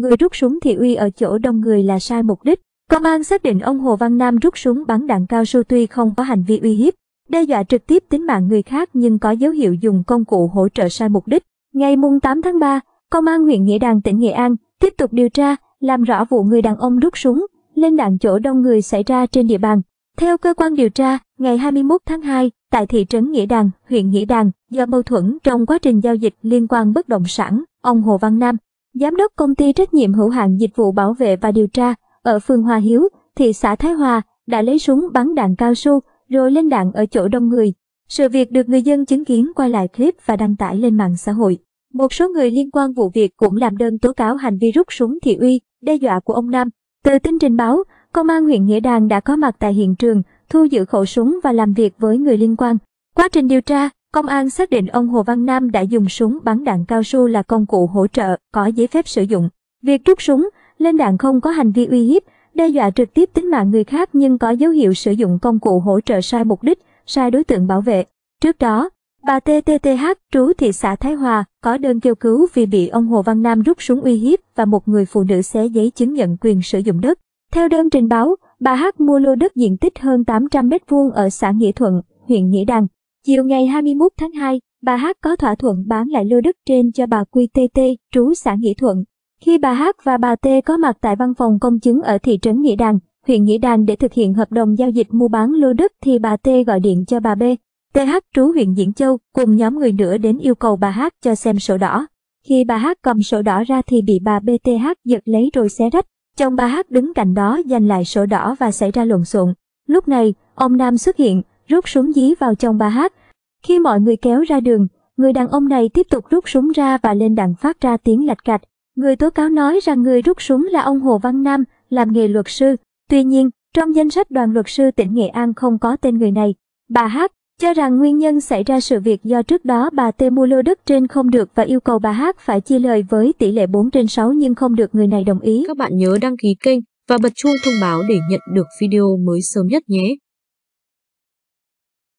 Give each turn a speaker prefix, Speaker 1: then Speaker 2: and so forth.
Speaker 1: người rút súng thì uy ở chỗ đông người là sai mục đích. Công an xác định ông Hồ Văn Nam rút súng bắn đạn cao su tuy không có hành vi uy hiếp, đe dọa trực tiếp tính mạng người khác nhưng có dấu hiệu dùng công cụ hỗ trợ sai mục đích. Ngày 8 tháng 3, Công an huyện Nghĩa Đàn tỉnh Nghệ An tiếp tục điều tra, làm rõ vụ người đàn ông rút súng lên đạn chỗ đông người xảy ra trên địa bàn. Theo cơ quan điều tra, ngày 21 tháng 2, tại thị trấn Nghĩa Đàn, huyện Nghĩa Đàn, do mâu thuẫn trong quá trình giao dịch liên quan bất động sản, ông Hồ Văn Nam Giám đốc công ty trách nhiệm hữu hạn dịch vụ bảo vệ và điều tra ở phường Hòa Hiếu, thị xã Thái Hòa đã lấy súng bắn đạn cao su rồi lên đạn ở chỗ đông người. Sự việc được người dân chứng kiến quay lại clip và đăng tải lên mạng xã hội. Một số người liên quan vụ việc cũng làm đơn tố cáo hành vi rút súng thị uy, đe dọa của ông Nam. Từ tin trình báo, Công an huyện Nghĩa Đàn đã có mặt tại hiện trường, thu giữ khẩu súng và làm việc với người liên quan. Quá trình điều tra, Công an xác định ông Hồ Văn Nam đã dùng súng bắn đạn cao su là công cụ hỗ trợ, có giấy phép sử dụng. Việc rút súng, lên đạn không có hành vi uy hiếp, đe dọa trực tiếp tính mạng người khác nhưng có dấu hiệu sử dụng công cụ hỗ trợ sai mục đích, sai đối tượng bảo vệ. Trước đó, bà TTTH trú thị xã Thái Hòa có đơn kêu cứu vì bị ông Hồ Văn Nam rút súng uy hiếp và một người phụ nữ xé giấy chứng nhận quyền sử dụng đất. Theo đơn trình báo, bà H mua lô đất diện tích hơn 800 m2 ở xã Nghĩa Thuận, huyện Nghĩa Đàn. Chiều ngày 21 tháng 2, bà Hát có thỏa thuận bán lại lô đất trên cho bà Quy TT, trú xã Nghĩa Thuận. Khi bà Hát và bà T có mặt tại văn phòng công chứng ở thị trấn Nghĩa Đàn, huyện Nghĩa Đàn để thực hiện hợp đồng giao dịch mua bán lô đất thì bà T gọi điện cho bà B. TH trú huyện Diễn Châu cùng nhóm người nữa đến yêu cầu bà Hát cho xem sổ đỏ. Khi bà Hát cầm sổ đỏ ra thì bị bà BTH giật lấy rồi xé rách. Chồng bà Hát đứng cạnh đó giành lại sổ đỏ và xảy ra lộn xộn. Lúc này, ông Nam xuất hiện, rút súng dí vào chồng bà Hát. Khi mọi người kéo ra đường, người đàn ông này tiếp tục rút súng ra và lên đạn phát ra tiếng lạch cạch. Người tố cáo nói rằng người rút súng là ông Hồ Văn Nam, làm nghề luật sư. Tuy nhiên, trong danh sách đoàn luật sư tỉnh Nghệ An không có tên người này. Bà Hát cho rằng nguyên nhân xảy ra sự việc do trước đó bà T mua lô đất trên không được và yêu cầu bà Hát phải chia lời với tỷ lệ 4 trên 6 nhưng không được người này đồng ý. Các bạn nhớ đăng ký kênh và bật chuông thông báo để nhận được video mới sớm nhất nhé.